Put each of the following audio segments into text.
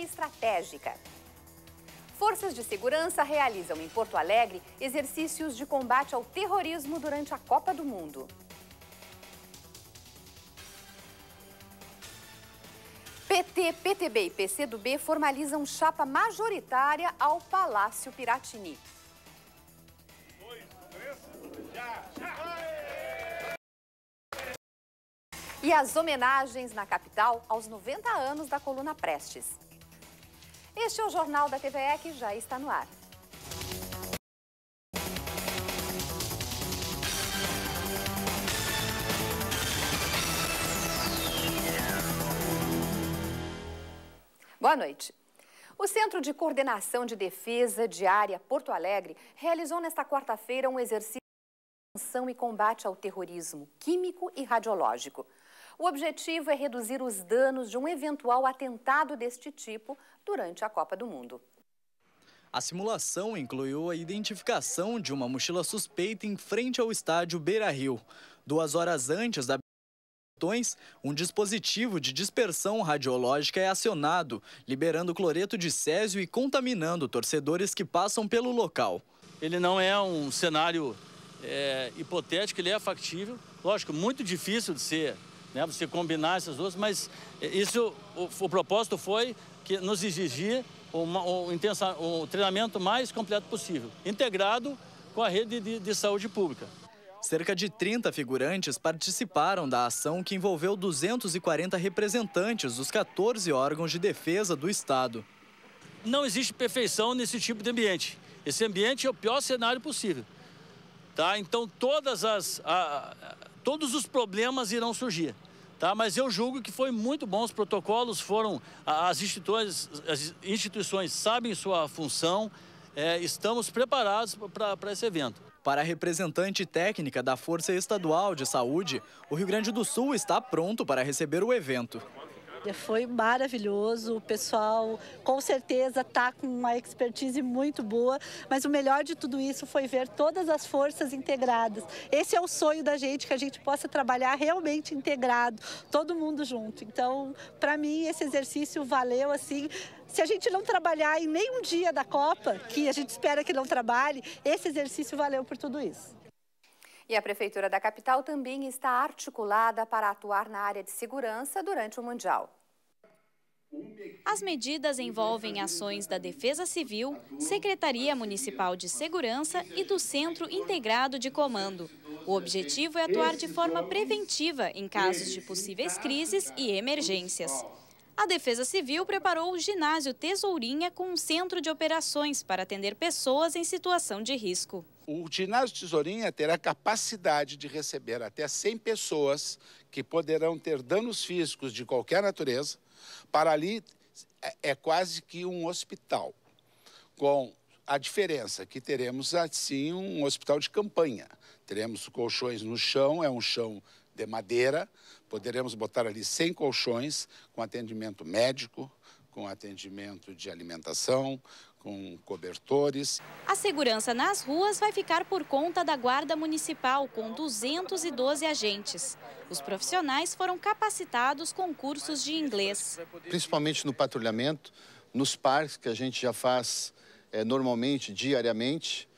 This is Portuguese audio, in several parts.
estratégica. Forças de segurança realizam em Porto Alegre exercícios de combate ao terrorismo durante a Copa do Mundo. PT, PTB e PCdoB formalizam chapa majoritária ao Palácio Piratini. E as homenagens na capital aos 90 anos da coluna Prestes. Este é o Jornal da TVE que já está no ar. Boa noite. O Centro de Coordenação de Defesa Diária Porto Alegre realizou nesta quarta-feira um exercício de prevenção e combate ao terrorismo químico e radiológico. O objetivo é reduzir os danos de um eventual atentado deste tipo durante a Copa do Mundo. A simulação incluiu a identificação de uma mochila suspeita em frente ao estádio Beira Rio. Duas horas antes da um dispositivo de dispersão radiológica é acionado, liberando cloreto de césio e contaminando torcedores que passam pelo local. Ele não é um cenário é, hipotético, ele é factível. Lógico, muito difícil de ser né? Você combinar essas duas, mas eh, isso, o, o propósito foi que nos exigir o um, intensa, o treinamento mais completo possível, integrado com a rede de, de saúde pública. Cerca de 30 figurantes participaram da ação que envolveu 240 representantes dos 14 órgãos de defesa do Estado. Não existe perfeição nesse tipo de ambiente. Esse ambiente é o pior cenário possível. Tá? Então, todas as. A, todos os problemas irão surgir. Tá? Mas eu julgo que foi muito bom, os protocolos foram, as instituições, as instituições sabem sua função, é, estamos preparados para esse evento. Para a representante técnica da Força Estadual de Saúde, o Rio Grande do Sul está pronto para receber o evento. Foi maravilhoso, o pessoal com certeza está com uma expertise muito boa, mas o melhor de tudo isso foi ver todas as forças integradas. Esse é o sonho da gente, que a gente possa trabalhar realmente integrado, todo mundo junto. Então, para mim, esse exercício valeu assim. Se a gente não trabalhar em nenhum dia da Copa, que a gente espera que não trabalhe, esse exercício valeu por tudo isso. E a Prefeitura da capital também está articulada para atuar na área de segurança durante o Mundial. As medidas envolvem ações da Defesa Civil, Secretaria Municipal de Segurança e do Centro Integrado de Comando. O objetivo é atuar de forma preventiva em casos de possíveis crises e emergências. A Defesa Civil preparou o ginásio Tesourinha com um centro de operações para atender pessoas em situação de risco. O ginásio Tesourinha terá capacidade de receber até 100 pessoas que poderão ter danos físicos de qualquer natureza. Para ali é, é quase que um hospital, com a diferença que teremos assim um hospital de campanha. Teremos colchões no chão, é um chão de madeira, poderemos botar ali 100 colchões com atendimento médico, com atendimento de alimentação, com cobertores. A segurança nas ruas vai ficar por conta da Guarda Municipal, com 212 agentes. Os profissionais foram capacitados com cursos de inglês. Principalmente no patrulhamento, nos parques, que a gente já faz é, normalmente, diariamente.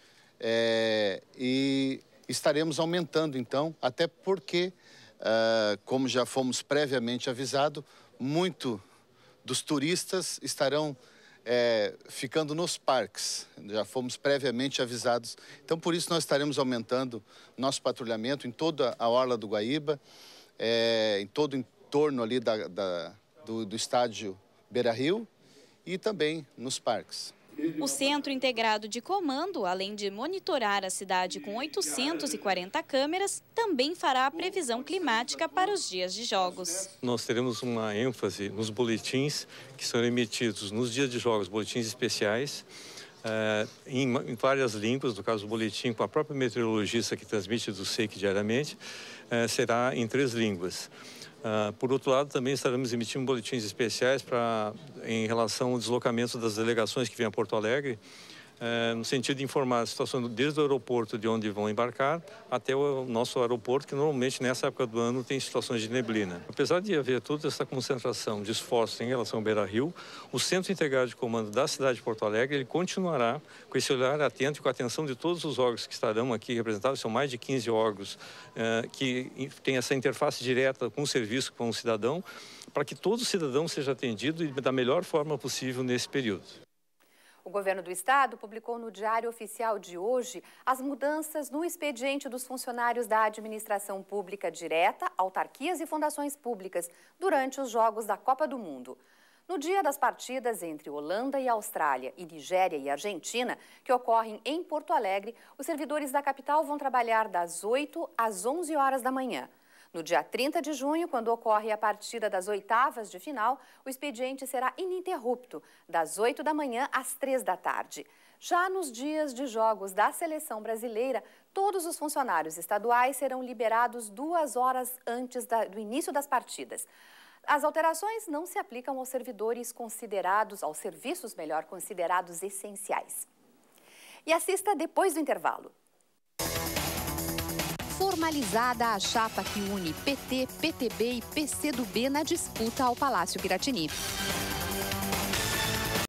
É, e estaremos aumentando, então, até porque, ah, como já fomos previamente avisado, muito dos turistas estarão é, ficando nos parques. Já fomos previamente avisados. Então, por isso, nós estaremos aumentando nosso patrulhamento em toda a orla do Guaíba, é, em todo o entorno ali da, da, do, do estádio Beira Rio e também nos parques. O Centro Integrado de Comando, além de monitorar a cidade com 840 câmeras, também fará a previsão climática para os dias de jogos. Nós teremos uma ênfase nos boletins que são emitidos nos dias de jogos, boletins especiais, eh, em, várias línguas, no caso o boletim com a própria meteorologista que transmite do SEIC diariamente, eh, será em três línguas. Ah, por outro lado, também estaremos emitindo boletins especiais para em relação ao deslocamento das delegações que vêm a Porto Alegre, é, no sentido de informar a situação desde o aeroporto de onde vão embarcar até o nosso aeroporto, que normalmente nessa época do ano tem situações de neblina. Apesar de haver toda essa concentração de esforços em relação ao Beira-Rio, o Centro Integrado de Comando da cidade de Porto Alegre ele continuará com esse olhar atento e com a atenção de todos os órgãos que estarão aqui representados, são mais de 15 órgãos é, que têm essa interface direta com o serviço, com o cidadão, para que todo cidadão seja atendido da melhor forma possível nesse período. O governo do estado publicou no Diário Oficial de hoje as mudanças no expediente dos funcionários da administração pública direta, autarquias e fundações públicas durante os Jogos da Copa do Mundo. No dia das partidas entre Holanda e Austrália e Nigéria e Argentina, que ocorrem em Porto Alegre, os servidores da capital vão trabalhar das 8 às 11 horas da manhã. No dia 30 de junho, quando ocorre a partida das oitavas de final, o expediente será ininterrupto, das 8 da manhã às 3 da tarde. Já nos dias de jogos da seleção brasileira, todos os funcionários estaduais serão liberados duas horas antes da, do início das partidas. As alterações não se aplicam aos servidores considerados, aos serviços melhor considerados essenciais. E assista depois do intervalo formalizada a chapa que une PT, PTB e PCdoB na disputa ao Palácio Piratini.